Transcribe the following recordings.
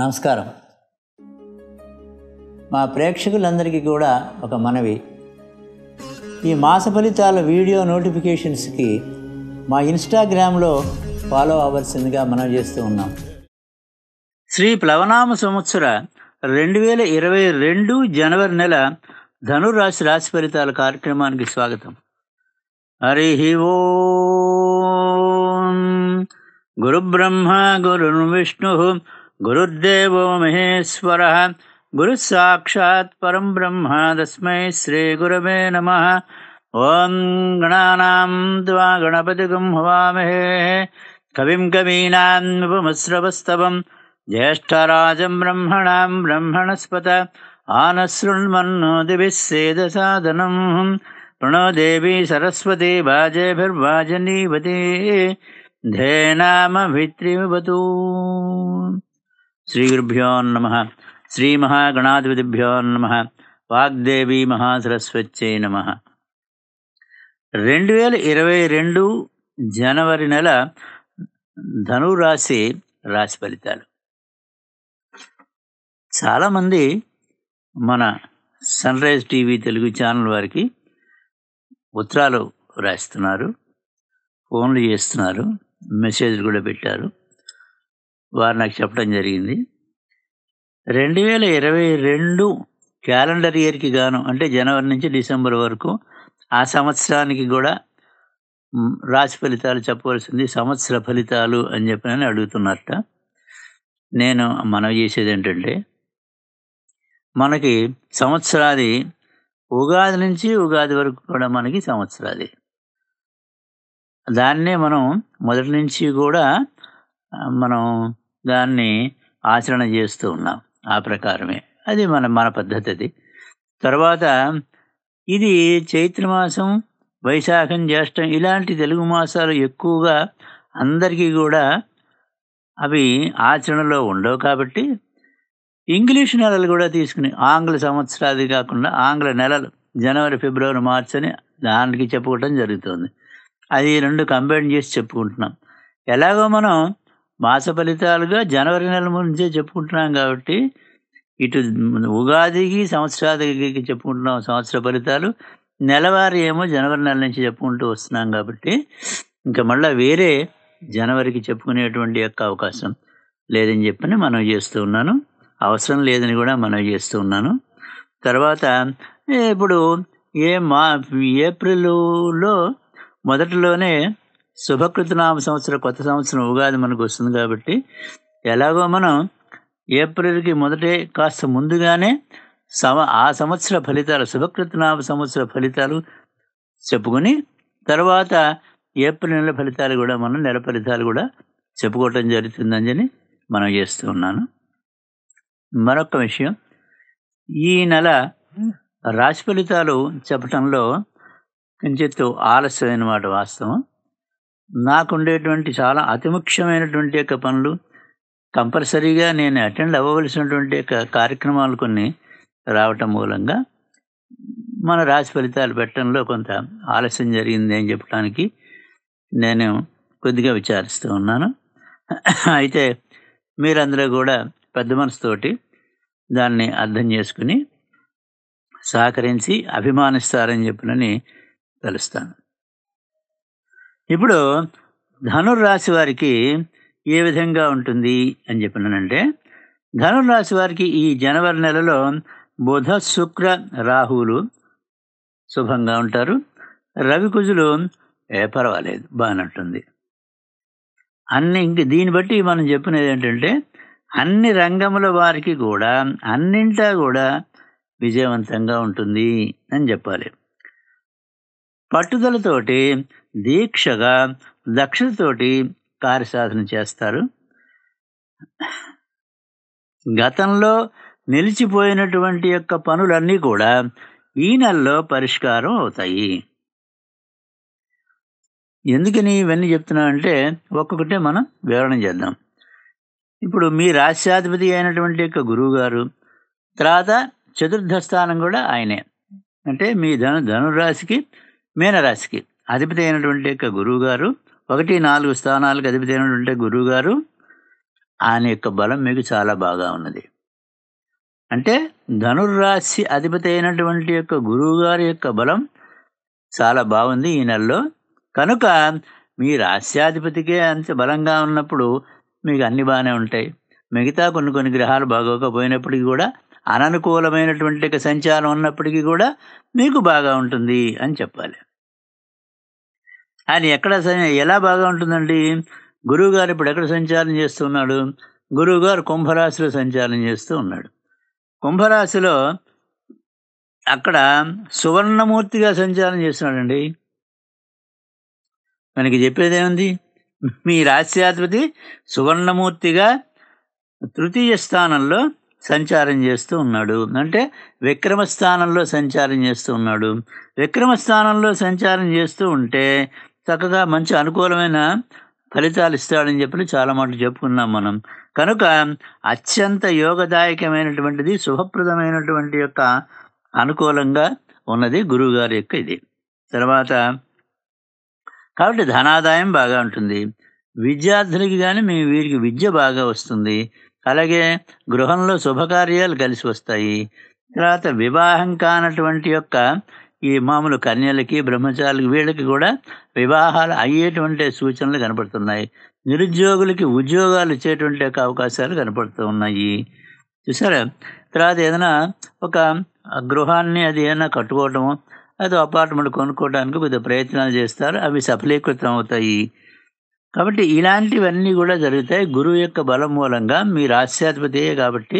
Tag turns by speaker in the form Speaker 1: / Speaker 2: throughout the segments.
Speaker 1: నమస్కారం మా ప్రేక్షకులందరికీ కూడా ఒక మనవి ఈ మాస ఫలితాల వీడియో నోటిఫికేషన్స్కి మా ఇన్స్టాగ్రామ్లో ఫాలో అవ్వాల్సిందిగా మనం చేస్తూ ఉన్నాం శ్రీ ప్లవనామ సంవత్సర రెండు వేల ఇరవై రెండు జనవరి నెల ధనురాశి రాశి ఫలితాల కార్యక్రమానికి స్వాగతం హరి ఓ గురుబ్రహ్మ గురు విష్ణు गुरुर्देवो महेश्वरः परं ब्रह्म ब्रह्मादस्मै श्रीगुरवे नमः ॐ गणानां त्वा गणपतिगं हवामहे कविं कवीनां उपमस्रवस्तवम् ज्येष्ठराजं ब्रह्मणां ब्रह्मणस्पत आनसृण्मन्नो दिभिः प्रणो देवी सरस्वती वाजेभिर्वाजनीवते धेनामभित्रिमवतो శ్రీగురుభ్యో నమ శ్రీమహాగణాధిపతిభ్యో నమ వాగ్దేవి మహాసరస్వత్యై నమ రెండు వేల ఇరవై రెండు జనవరి నెల ధనురాశి రాశి ఫలితాలు చాలామంది మన Sunrise TV Telugu channel వారికి ఉత్తరాలు రాస్తున్నారు ఫోన్లు చేస్తున్నారు మెసేజ్లు కూడా పెట్టారు వారు నాకు చెప్పడం జరిగింది రెండు వేల ఇరవై రెండు క్యాలెండర్ ఇయర్కి గాను అంటే జనవరి నుంచి డిసెంబర్ వరకు ఆ సంవత్సరానికి కూడా రాశి ఫలితాలు చెప్పవలసింది సంవత్సర ఫలితాలు అని చెప్పి అడుగుతున్నట్ట నేను మనవి చేసేది ఏంటంటే మనకి సంవత్సరాది ఉగాది నుంచి ఉగాది వరకు కూడా మనకి సంవత్సరాది దాన్నే మనం మొదటి నుంచి కూడా మనం దాన్ని ఆచరణ చేస్తూ ఉన్నాం ఆ ప్రకారమే అది మన మన పద్ధతి అది తర్వాత ఇది చైత్రమాసం వైశాఖం జ్యేష్టం ఇలాంటి తెలుగు మాసాలు ఎక్కువగా అందరికీ కూడా అవి ఆచరణలో ఉండవు కాబట్టి ఇంగ్లీష్ నెలలు కూడా తీసుకుని ఆంగ్ల సంవత్సరాది కాకుండా ఆంగ్ల నెలలు జనవరి ఫిబ్రవరి మార్చ్ అని దానికి చెప్పుకోవటం జరుగుతుంది అది రెండు కంబైన్ చేసి చెప్పుకుంటున్నాం ఎలాగో మనం మాస ఫలితాలుగా జనవరి నెల నుంచే చెప్పుకుంటున్నాం కాబట్టి ఇటు ఉగాదికి సంవత్సరాదికి చెప్పుకుంటున్నాం సంవత్సర ఫలితాలు నెలవారి ఏమో జనవరి నెల నుంచి చెప్పుకుంటూ వస్తున్నాం కాబట్టి ఇంకా మళ్ళీ వేరే జనవరికి చెప్పుకునేటువంటి యొక్క అవకాశం లేదని చెప్పని మనం చేస్తూ ఉన్నాను అవసరం లేదని కూడా మనం చేస్తూ ఉన్నాను తర్వాత ఇప్పుడు ఏ మా ఏప్రిల్లో మొదటిలోనే శుభకృతనామ సంవత్సరం కొత్త సంవత్సరం ఉగాది మనకు వస్తుంది కాబట్టి ఎలాగో మనం ఏప్రిల్కి మొదటే కాస్త ముందుగానే సమ ఆ సంవత్సర ఫలితాలు శుభకృతనామ సంవత్సర ఫలితాలు చెప్పుకొని తర్వాత ఏప్రిల్ నెల ఫలితాలు కూడా మనం నెల ఫలితాలు కూడా చెప్పుకోవటం జరుగుతుందని మనం చేస్తూ ఉన్నాను మరొక విషయం ఈ నెల రాశి ఫలితాలు చెప్పటంలో కొంచెత్తు ఆలస్యమైన మాట వాస్తవం నాకుండేటువంటి చాలా అతి ముఖ్యమైనటువంటి యొక్క పనులు కంపల్సరీగా నేను అటెండ్ అవ్వవలసినటువంటి యొక్క కార్యక్రమాలు కొన్ని రావటం మూలంగా మన రాశి ఫలితాలు పెట్టడంలో కొంత ఆలస్యం జరిగింది అని చెప్పడానికి నేను కొద్దిగా విచారిస్తూ ఉన్నాను అయితే మీరందరూ కూడా పెద్ద మనసుతోటి దాన్ని అర్థం చేసుకుని సహకరించి అభిమానిస్తారని చెప్పినని తెలుస్తాను ఇప్పుడు ధనుర్రాశి వారికి ఏ విధంగా ఉంటుంది అని చెప్పినానంటే ధనుర్రాశి వారికి ఈ జనవరి నెలలో బుధ శుక్ర రాహువులు శుభంగా ఉంటారు రవి కుజులు ఏ పర్వాలేదు బాగానట్టుంది అన్ని ఇంక దీన్ని బట్టి మనం చెప్పినది ఏంటంటే అన్ని రంగముల వారికి కూడా అన్నింటా కూడా విజయవంతంగా ఉంటుంది అని చెప్పాలి పట్టుదలతోటి దీక్షగా దక్షతోటి కార్యసాధన చేస్తారు గతంలో నిలిచిపోయినటువంటి యొక్క పనులన్నీ కూడా ఈ నెలలో పరిష్కారం అవుతాయి ఎందుకని ఇవన్నీ చెప్తున్నా అంటే ఒక్కొక్కటే మనం వివరణ చేద్దాం ఇప్పుడు మీ రాష్ట్రాధిపతి అయినటువంటి యొక్క గురువు గారు తర్వాత చతుర్థ స్థానం కూడా ఆయనే అంటే మీ ధను ధనురాశికి మీనరాశికి అధిపతి అయినటువంటి యొక్క గురువు గారు ఒకటి నాలుగు స్థానాలకు అధిపతి అయినటువంటి గురువు గారు ఆయన యొక్క బలం మీకు చాలా బాగా ఉన్నది అంటే ధనుర్రాశి అధిపతి అయినటువంటి యొక్క గురువు గారి యొక్క బలం చాలా బాగుంది ఈ నెలలో కనుక మీ రాశ్యాధిపతికే అంత బలంగా ఉన్నప్పుడు మీకు అన్ని బాగానే ఉంటాయి మిగతా కొన్ని కొన్ని గ్రహాలు బాగోకపోయినప్పటికీ కూడా అననుకూలమైనటువంటి సంచారం ఉన్నప్పటికీ కూడా మీకు బాగా ఉంటుంది అని చెప్పాలి ఆయన ఎక్కడ ఎలా బాగా ఉంటుందండి గురువుగారు ఇప్పుడు ఎక్కడ సంచారం చేస్తూ ఉన్నాడు గురువుగారు కుంభరాశిలో సంచారం చేస్తూ ఉన్నాడు కుంభరాశిలో అక్కడ సువర్ణమూర్తిగా సంచారం చేస్తున్నాడండి మనకి చెప్పేది ఏముంది మీ రాశ్యాధిపతి సువర్ణమూర్తిగా తృతీయ స్థానంలో సంచారం చేస్తూ ఉన్నాడు అంటే విక్రమ స్థానంలో సంచారం చేస్తూ ఉన్నాడు విక్రమ స్థానంలో సంచారం చేస్తూ ఉంటే చక్కగా మంచి అనుకూలమైన ఫలితాలు ఇస్తాడని చెప్పి చాలా మాటలు చెప్పుకున్నాం మనం కనుక అత్యంత యోగదాయకమైనటువంటిది శుభప్రదమైనటువంటి యొక్క అనుకూలంగా ఉన్నది గురువుగారి యొక్క ఇది తర్వాత కాబట్టి ధనాదాయం బాగా ఉంటుంది విద్యార్థులకి కానీ మీ వీరికి విద్య బాగా వస్తుంది అలాగే గృహంలో శుభకార్యాలు కలిసి వస్తాయి తర్వాత వివాహం కానటువంటి యొక్క ఈ మామూలు కన్యలకి బ్రహ్మచారులకి వీళ్ళకి కూడా వివాహాలు అయ్యేటువంటి సూచనలు కనపడుతున్నాయి నిరుద్యోగులకి ఉద్యోగాలు ఇచ్చేటువంటి అవకాశాలు కనపడుతూ ఉన్నాయి చూసారా తర్వాత ఏదైనా ఒక గృహాన్ని అది ఏదైనా కట్టుకోవటం అది అపార్ట్మెంట్ కొనుక్కోవడానికి కొద్ది ప్రయత్నాలు చేస్తారు అవి సఫలీకృతం అవుతాయి కాబట్టి ఇలాంటివన్నీ కూడా జరుగుతాయి గురువు యొక్క బలం మూలంగా మీరు రాశ్యాధిపతియే కాబట్టి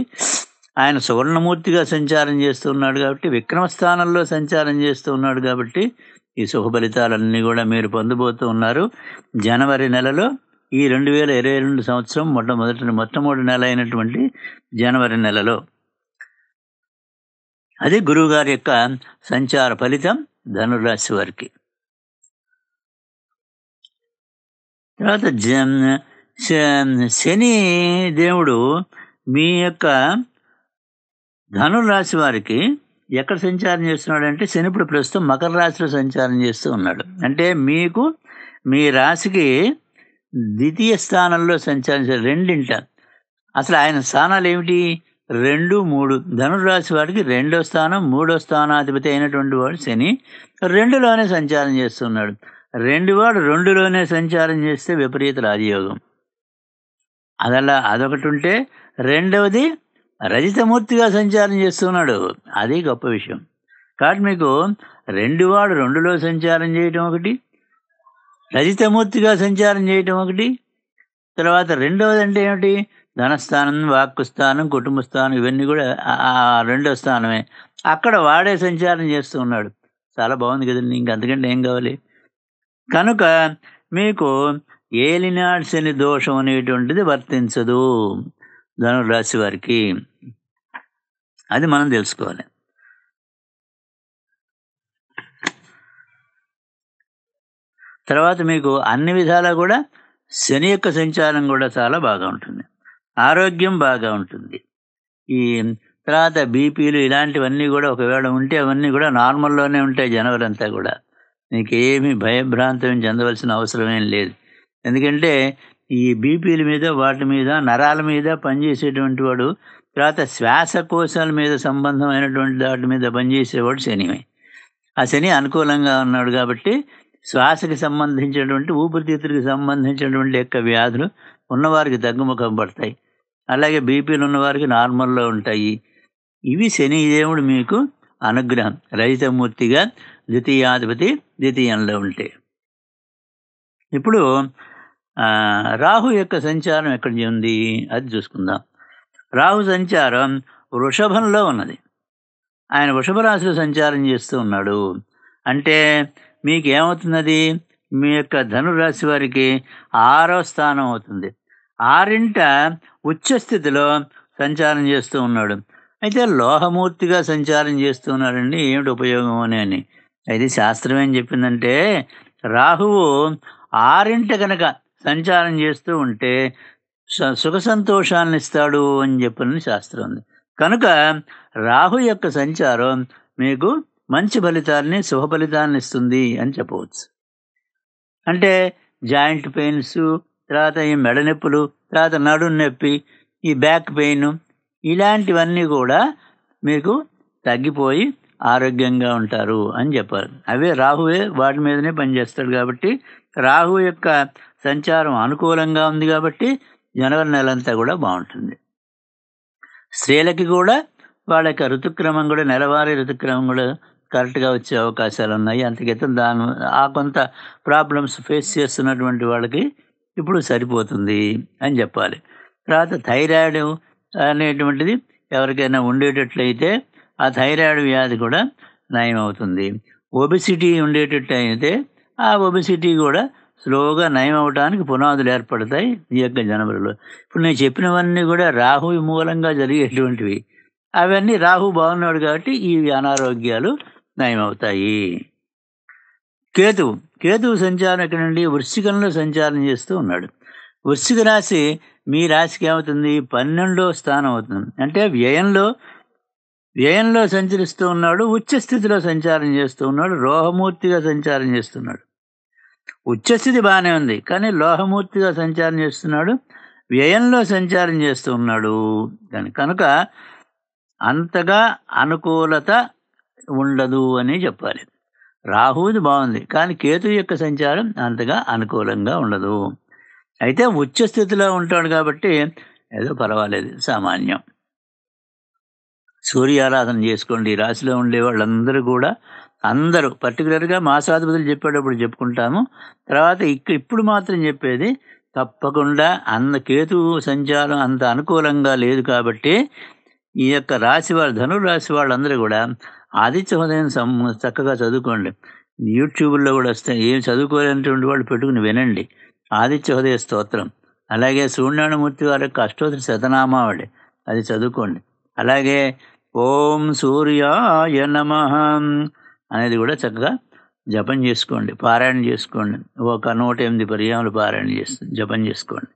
Speaker 1: ఆయన సువర్ణమూర్తిగా సంచారం చేస్తూ ఉన్నాడు కాబట్టి విక్రమ స్థానంలో సంచారం ఉన్నాడు కాబట్టి ఈ శుభ ఫలితాలన్నీ కూడా మీరు పొందబోతూ ఉన్నారు జనవరి నెలలో ఈ రెండు వేల ఇరవై రెండు సంవత్సరం మొట్టమొదటి మొట్టమొదటి నెల అయినటువంటి జనవరి నెలలో అది గురువుగారి యొక్క సంచార ఫలితం ధనురాశి వారికి తర్వాత శని దేవుడు మీ యొక్క ధనుర్ రాశి వారికి ఎక్కడ సంచారం చేస్తున్నాడు అంటే శనిపుడు ప్రస్తుతం మకర రాశిలో సంచారం చేస్తూ ఉన్నాడు అంటే మీకు మీ రాశికి ద్వితీయ స్థానంలో సంచారించే రెండింట అసలు ఆయన స్థానాలు ఏమిటి రెండు మూడు రాశి వాడికి రెండో స్థానం మూడో స్థానాధిపతి అయినటువంటి వాడు శని రెండులోనే సంచారం చేస్తున్నాడు రెండు వాడు రెండులోనే సంచారం చేస్తే విపరీత రాజయోగం అదలా అదొకటి ఉంటే రెండవది రజితమూర్తిగా సంచారం చేస్తున్నాడు అది గొప్ప విషయం కాబట్టి మీకు రెండు వాడు రెండులో సంచారం చేయటం ఒకటి రజితమూర్తిగా సంచారం చేయటం ఒకటి తర్వాత రెండవది అంటే ఏమిటి ధనస్థానం వాక్కు స్థానం కుటుంబ స్థానం ఇవన్నీ కూడా రెండో స్థానమే అక్కడ వాడే సంచారం చేస్తూ ఉన్నాడు చాలా బాగుంది కదండి ఇంక అందుకంటే ఏం కావాలి కనుక మీకు ఏలినాడు శని దోషం అనేటువంటిది వర్తించదు ధనురాశి వారికి అది మనం తెలుసుకోవాలి తర్వాత మీకు అన్ని విధాలా కూడా శని యొక్క సంచారం కూడా చాలా బాగా ఉంటుంది ఆరోగ్యం బాగా ఉంటుంది ఈ తర్వాత బీపీలు ఇలాంటివన్నీ కూడా ఒకవేళ ఉంటే అవన్నీ కూడా నార్మల్లోనే ఉంటాయి జనవరి అంతా కూడా నీకు ఏమీ భయభ్రాంతం చెందవలసిన అవసరమేం లేదు ఎందుకంటే ఈ బీపీల మీద వాటి మీద నరాల మీద పనిచేసేటువంటి వాడు తర్వాత శ్వాసకోశాల మీద సంబంధమైనటువంటి దాటి మీద పనిచేసేవాడు శని ఆ శని అనుకూలంగా ఉన్నాడు కాబట్టి శ్వాసకి సంబంధించినటువంటి ఊపిరితిత్తుడికి సంబంధించినటువంటి యొక్క వ్యాధులు ఉన్నవారికి తగ్గుముఖం పడతాయి అలాగే బీపీలు ఉన్నవారికి నార్మల్లో ఉంటాయి ఇవి శని దేవుడు మీకు అనుగ్రహం రహితమూర్తిగా ద్వితీయాధిపతి ద్వితీయంలో ఉంటే ఇప్పుడు రాహు యొక్క సంచారం ఎక్కడ ఉంది అది చూసుకుందాం రాహు సంచారం వృషభంలో ఉన్నది ఆయన వృషభ రాశిలో సంచారం చేస్తూ ఉన్నాడు అంటే మీకేమవుతున్నది మీ యొక్క ధనురాశి వారికి ఆరో స్థానం అవుతుంది ఆరింట ఉచ్చస్థితిలో సంచారం చేస్తూ ఉన్నాడు అయితే లోహమూర్తిగా సంచారం చేస్తూ ఉన్నాడండి ఏమిటి ఉపయోగం అని అని అయితే శాస్త్రం ఏం చెప్పిందంటే రాహువు ఆరింట కనుక సంచారం చేస్తూ ఉంటే సుఖ సంతోషాన్ని ఇస్తాడు అని చెప్పని శాస్త్రం ఉంది కనుక రాహు యొక్క సంచారం మీకు మంచి ఫలితాన్ని శుభ ఫలితాన్ని ఇస్తుంది అని చెప్పవచ్చు అంటే జాయింట్ పెయిన్స్ తర్వాత ఈ మెడ నొప్పులు తర్వాత నడు నొప్పి ఈ బ్యాక్ పెయిన్ ఇలాంటివన్నీ కూడా మీకు తగ్గిపోయి ఆరోగ్యంగా ఉంటారు అని చెప్పారు అవే రాహువే వాటి మీదనే పనిచేస్తాడు కాబట్టి రాహు యొక్క సంచారం అనుకూలంగా ఉంది కాబట్టి జనవరి నెలంతా కూడా బాగుంటుంది స్త్రీలకి కూడా వాళ్ళ యొక్క ఋతుక్రమం కూడా నెలవారీ ఋతుక్రమం కూడా కరెక్ట్గా వచ్చే అవకాశాలు ఉన్నాయి అంతకైతే దాని ఆ కొంత ప్రాబ్లమ్స్ ఫేస్ చేస్తున్నటువంటి వాళ్ళకి ఇప్పుడు సరిపోతుంది అని చెప్పాలి తర్వాత థైరాయిడ్ అనేటువంటిది ఎవరికైనా ఉండేటట్లయితే ఆ థైరాయిడ్ వ్యాధి కూడా నయమవుతుంది ఒబిసిటీ ఒబిసిటీ ఉండేటట్లయితే ఆ ఒబిసిటీ కూడా స్లోగా నయం అవడానికి పునాదులు ఏర్పడతాయి ఈ యొక్క జనవరిలో ఇప్పుడు నేను చెప్పినవన్నీ కూడా రాహు మూలంగా జరిగేటువంటివి అవన్నీ రాహు బాగున్నాడు కాబట్టి ఈ అనారోగ్యాలు నయమవుతాయి కేతు కేతు సంచారం ఇక్కడ నుండి వృశ్చికంలో సంచారం చేస్తూ ఉన్నాడు వృశ్చిక రాశి మీ రాశికి ఏమవుతుంది పన్నెండో స్థానం అవుతుంది అంటే వ్యయంలో వ్యయంలో సంచరిస్తూ ఉన్నాడు ఉచ్చస్థితిలో స్థితిలో సంచారం చేస్తూ ఉన్నాడు రోహమూర్తిగా సంచారం చేస్తున్నాడు ఉచ్చస్థితి బాగానే ఉంది కానీ లోహమూర్తిగా సంచారం చేస్తున్నాడు వ్యయంలో సంచారం చేస్తూ ఉన్నాడు కనుక అంతగా అనుకూలత ఉండదు అని చెప్పాలి రాహుది బాగుంది కానీ కేతు యొక్క సంచారం అంతగా అనుకూలంగా ఉండదు అయితే ఉచ్చస్థితిలో స్థితిలో ఉంటాడు కాబట్టి ఏదో పర్వాలేదు సామాన్యం సూర్యారాధన చేసుకోండి ఈ రాశిలో ఉండే వాళ్ళందరూ కూడా అందరూ పర్టికులర్గా మాసాధిపతులు చెప్పేటప్పుడు చెప్పుకుంటాము తర్వాత ఇక్క ఇప్పుడు మాత్రం చెప్పేది తప్పకుండా అంద కేతు సంచారం అంత అనుకూలంగా లేదు కాబట్టి ఈ యొక్క రాశి వాళ్ళు ధనురాశి వాళ్ళందరూ కూడా ఆదిత్య హృదయం చక్కగా చదువుకోండి యూట్యూబ్లో కూడా వస్తాయి ఏం చదువుకోలేనటువంటి వాళ్ళు పెట్టుకుని వినండి ఆదిత్య హృదయ స్తోత్రం అలాగే సూర్యనారాయణమూర్తి వారి యొక్క అష్టోత్తర శతనామావళి అది చదువుకోండి అలాగే ఓం సూర్యాయ నమ అనేది కూడా చక్కగా జపం చేసుకోండి పారాయణ చేసుకోండి ఒక నూట ఎనిమిది పర్యాములు పారాయణ చేస్తుంది జపం చేసుకోండి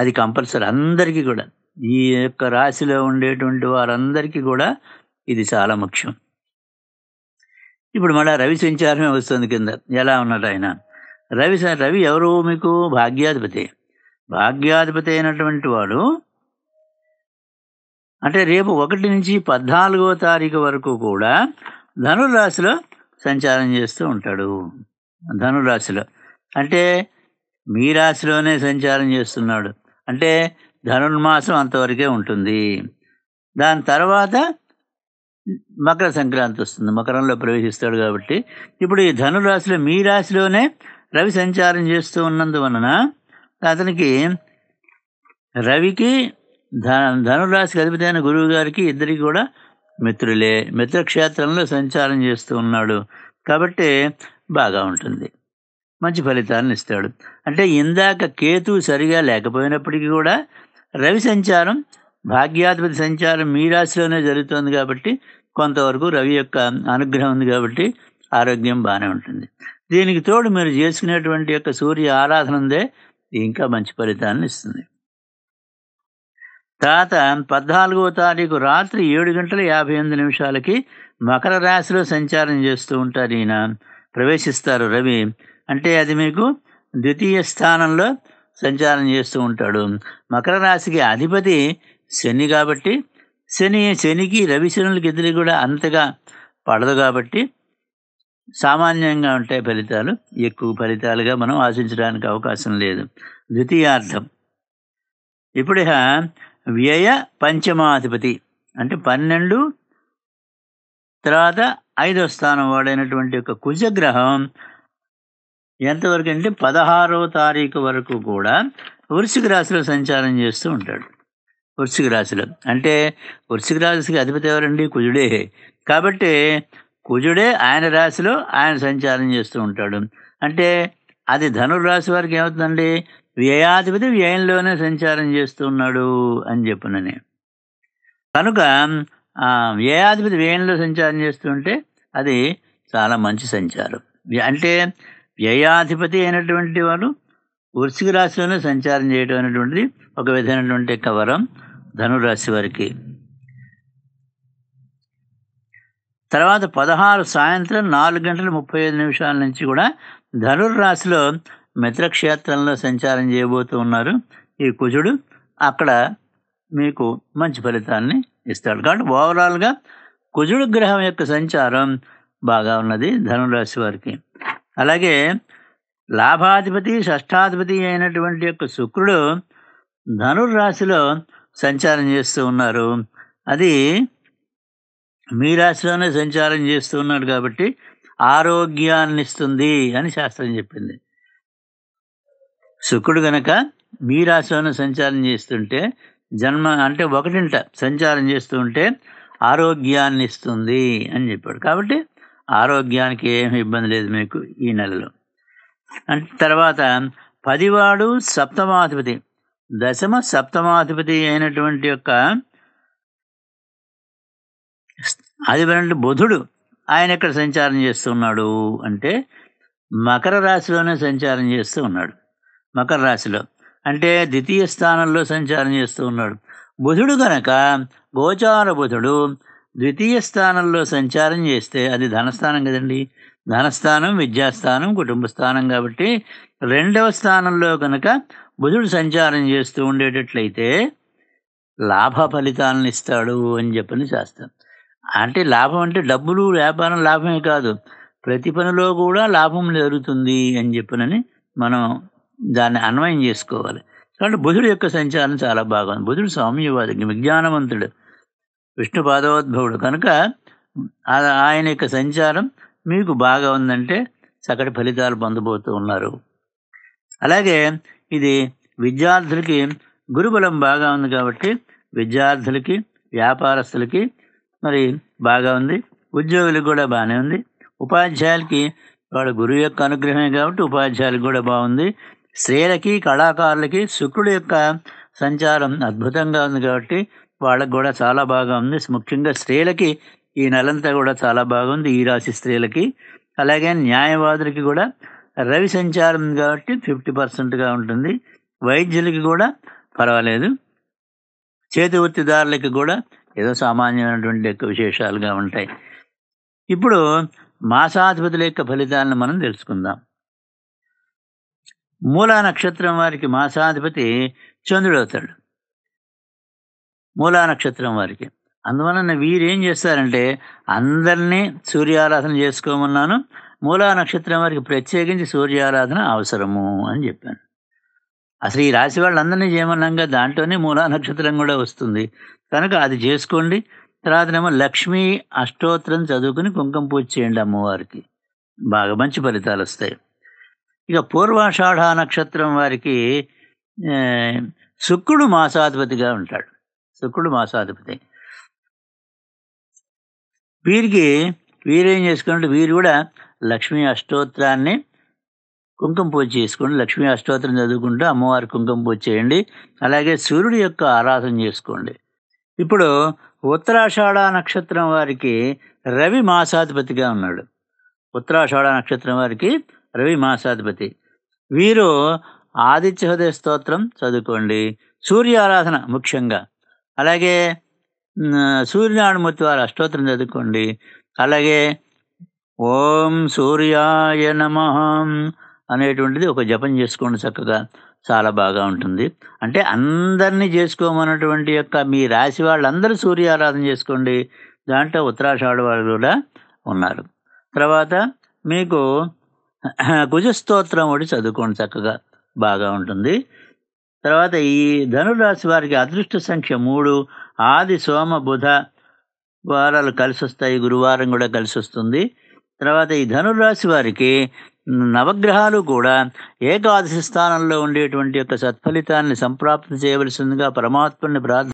Speaker 1: అది కంపల్సరీ అందరికీ కూడా ఈ యొక్క రాశిలో ఉండేటువంటి వారందరికీ కూడా ఇది చాలా ముఖ్యం ఇప్పుడు మళ్ళీ రవి సంచారమే వస్తుంది కింద ఎలా ఉన్నాడు ఆయన రవి రవి ఎవరు మీకు భాగ్యాధిపతి భాగ్యాధిపతి అయినటువంటి వాడు అంటే రేపు ఒకటి నుంచి పద్నాలుగో తారీఖు వరకు కూడా ధనురాశిలో సంచారం చేస్తూ ఉంటాడు ధనురాశిలో అంటే మీ రాశిలోనే సంచారం చేస్తున్నాడు అంటే ధనుర్మాసం అంతవరకే ఉంటుంది దాని తర్వాత మకర సంక్రాంతి వస్తుంది మకరంలో ప్రవేశిస్తాడు కాబట్టి ఇప్పుడు ఈ ధనురాశిలో మీ రాశిలోనే రవి సంచారం చేస్తూ ఉన్నందువలన అతనికి రవికి ధ ధనురాశికి అధిపతి అయిన గురువు గారికి ఇద్దరికి కూడా మిత్రులే మిత్రక్షేత్రంలో సంచారం చేస్తూ ఉన్నాడు కాబట్టి బాగా ఉంటుంది మంచి ఫలితాలను ఇస్తాడు అంటే ఇందాక కేతు సరిగా లేకపోయినప్పటికీ కూడా రవి సంచారం భాగ్యాధిపతి సంచారం మీ రాశిలోనే జరుగుతుంది కాబట్టి కొంతవరకు రవి యొక్క అనుగ్రహం ఉంది కాబట్టి ఆరోగ్యం బాగానే ఉంటుంది దీనికి తోడు మీరు చేసుకునేటువంటి యొక్క సూర్య ఆరాధన ఉందే ఇంకా మంచి ఫలితాలను ఇస్తుంది తాత పద్నాలుగో తారీఖు రాత్రి ఏడు గంటల యాభై ఎనిమిది నిమిషాలకి మకర రాశిలో సంచారం చేస్తూ ఉంటారు ఈయన ప్రవేశిస్తారు రవి అంటే అది మీకు ద్వితీయ స్థానంలో సంచారం చేస్తూ ఉంటాడు మకర రాశికి అధిపతి శని కాబట్టి శని శనికి రవి శనులకి ఎదురు కూడా అంతగా పడదు కాబట్టి సామాన్యంగా ఉంటాయి ఫలితాలు ఎక్కువ ఫలితాలుగా మనం ఆశించడానికి అవకాశం లేదు ద్వితీయార్థం ఇప్పుడు వ్యయ పంచమాధిపతి అంటే పన్నెండు తర్వాత ఐదో స్థానం వాడైనటువంటి యొక్క కుజగ్రహం ఎంతవరకు అంటే పదహారో తారీఖు వరకు కూడా వృశ్చిక రాశిలో సంచారం చేస్తూ ఉంటాడు వృశ్చిక రాశిలో అంటే వృశ్చిక రాశికి అధిపతి ఎవరండి కుజుడే కాబట్టి కుజుడే ఆయన రాశిలో ఆయన సంచారం చేస్తూ ఉంటాడు అంటే అది ధనుర్రాశి వారికి ఏమవుతుందండి వ్యయాధిపతి వ్యయంలోనే సంచారం చేస్తున్నాడు అని నేను కనుక వ్యయాధిపతి వ్యయంలో సంచారం చేస్తుంటే అది చాలా మంచి సంచారం అంటే వ్యయాధిపతి అయినటువంటి వాడు వృశ్చిక రాశిలోనే సంచారం చేయడం అనేటువంటిది ఒక విధమైనటువంటి కవరం ధనురాశి వారికి తర్వాత పదహారు సాయంత్రం నాలుగు గంటల ముప్పై ఐదు నిమిషాల నుంచి కూడా ధనుర్రాశిలో మిత్రక్షేత్రంలో సంచారం చేయబోతూ ఉన్నారు ఈ కుజుడు అక్కడ మీకు మంచి ఫలితాన్ని ఇస్తాడు కాబట్టి ఓవరాల్గా కుజుడు గ్రహం యొక్క సంచారం బాగా ఉన్నది ధనురాశి వారికి అలాగే లాభాధిపతి షష్టాధిపతి అయినటువంటి యొక్క శుక్రుడు ధనుర్రాశిలో సంచారం చేస్తూ ఉన్నారు అది మీ రాశిలోనే సంచారం చేస్తూ ఉన్నాడు కాబట్టి ఆరోగ్యాన్ని ఇస్తుంది అని శాస్త్రం చెప్పింది శుక్రుడు గనక మీ రాశిలోనే సంచారం చేస్తుంటే జన్మ అంటే ఒకటింట సంచారం చేస్తూ ఉంటే ఆరోగ్యాన్ని ఇస్తుంది అని చెప్పాడు కాబట్టి ఆరోగ్యానికి ఏమి ఇబ్బంది లేదు మీకు ఈ నెలలో అంటే తర్వాత పదివాడు సప్తమాధిపతి దశమ సప్తమాధిపతి అయినటువంటి యొక్క అధిపతి బుధుడు ఆయన ఎక్కడ సంచారం చేస్తున్నాడు అంటే మకర రాశిలోనే సంచారం చేస్తూ ఉన్నాడు మకర రాశిలో అంటే ద్వితీయ స్థానంలో సంచారం చేస్తూ ఉన్నాడు బుధుడు కనుక గోచార బుధుడు ద్వితీయ స్థానంలో సంచారం చేస్తే అది ధనస్థానం కదండి ధనస్థానం విద్యాస్థానం కుటుంబ స్థానం కాబట్టి రెండవ స్థానంలో కనుక బుధుడు సంచారం చేస్తూ ఉండేటట్లయితే లాభ ఫలితాలను ఇస్తాడు అని చెప్పని శాస్త్రం అంటే లాభం అంటే డబ్బులు వ్యాపారం లాభమే కాదు ప్రతి పనిలో కూడా లాభం జరుగుతుంది అని చెప్పనని మనం దాన్ని అన్వయం చేసుకోవాలి కాబట్టి బుధుడు యొక్క సంచారం చాలా బాగుంది బుధుడు సౌమ్యవాది విజ్ఞానవంతుడు విష్ణు పాదవద్భవుడు కనుక ఆయన యొక్క సంచారం మీకు బాగా ఉందంటే చక్కటి ఫలితాలు పొందబోతూ ఉన్నారు అలాగే ఇది విద్యార్థులకి గురుబలం బాగా ఉంది కాబట్టి విద్యార్థులకి వ్యాపారస్తులకి మరి బాగా ఉంది ఉద్యోగులకు కూడా బాగానే ఉంది ఉపాధ్యాయులకి వాడు గురువు యొక్క అనుగ్రహమే కాబట్టి ఉపాధ్యాయులకు కూడా బాగుంది స్త్రీలకి కళాకారులకి శుక్రుడు యొక్క సంచారం అద్భుతంగా ఉంది కాబట్టి వాళ్ళకు కూడా చాలా బాగా ఉంది ముఖ్యంగా స్త్రీలకి ఈ నెలంతా కూడా చాలా బాగుంది ఈ రాశి స్త్రీలకి అలాగే న్యాయవాదులకి కూడా రవి సంచారం కాబట్టి ఫిఫ్టీ పర్సెంట్గా ఉంటుంది వైద్యులకి కూడా పర్వాలేదు చేతి వృత్తిదారులకి కూడా ఏదో సామాన్యమైనటువంటి విశేషాలుగా ఉంటాయి ఇప్పుడు మాసాధిపతుల యొక్క ఫలితాలను మనం తెలుసుకుందాం మూలా నక్షత్రం వారికి మాసాధిపతి చంద్రుడు అవుతాడు మూలా నక్షత్రం వారికి అందువలన వీరేం చేస్తారంటే అందరినీ సూర్యారాధన చేసుకోమన్నాను మూలా నక్షత్రం వారికి ప్రత్యేకించి సూర్యారాధన అవసరము అని చెప్పాను అసలు ఈ రాశి వాళ్ళందరినీ చేయమన్నాక దాంట్లోనే మూలా నక్షత్రం కూడా వస్తుంది కనుక అది చేసుకోండి తర్వాత ఏమో లక్ష్మీ అష్టోత్తరం చదువుకుని కుంకుమ పూజ చేయండి అమ్మవారికి బాగా మంచి ఫలితాలు వస్తాయి ఇక పూర్వాషాఢ నక్షత్రం వారికి శుక్రుడు మాసాధిపతిగా ఉంటాడు శుక్రుడు మాసాధిపతి వీరికి వీరేం చేసుకుంటే వీరు కూడా లక్ష్మీ అష్టోత్తరాన్ని కుంకుమ పూజ చేసుకోండి లక్ష్మీ అష్టోత్తరం చదువుకుంటూ అమ్మవారి కుంకుమ పూజ చేయండి అలాగే సూర్యుడి యొక్క ఆరాధన చేసుకోండి ఇప్పుడు ఉత్తరాషాఢ నక్షత్రం వారికి రవి మాసాధిపతిగా ఉన్నాడు ఉత్తరాషాఢ నక్షత్రం వారికి రవి మాసాధిపతి వీరు ఆదిత్య హృదయ స్తోత్రం చదువుకోండి సూర్యారాధన ముఖ్యంగా అలాగే సూర్యనారాయణమూర్తి వారి అష్టోత్తరం చదువుకోండి అలాగే ఓం సూర్యాయ నమ అనేటువంటిది ఒక జపం చేసుకోండి చక్కగా చాలా బాగా ఉంటుంది అంటే అందరినీ చేసుకోమన్నటువంటి యొక్క మీ రాశి వాళ్ళందరూ సూర్యారాధన చేసుకోండి దాంట్లో ఉత్తరాషాఢ వాళ్ళు కూడా ఉన్నారు తర్వాత మీకు కుజస్తోత్రం ఒకటి చదువుకోండి చక్కగా బాగా ఉంటుంది తర్వాత ఈ ధనురాశి వారికి అదృష్ట సంఖ్య మూడు ఆది సోమ బుధ వారాలు కలిసి వస్తాయి గురువారం కూడా కలిసి వస్తుంది తర్వాత ఈ ధనురాశి వారికి నవగ్రహాలు కూడా ఏకాదశి స్థానంలో ఉండేటువంటి యొక్క సత్ఫలితాన్ని సంప్రాప్తి చేయవలసిందిగా పరమాత్మని ప్రార్థన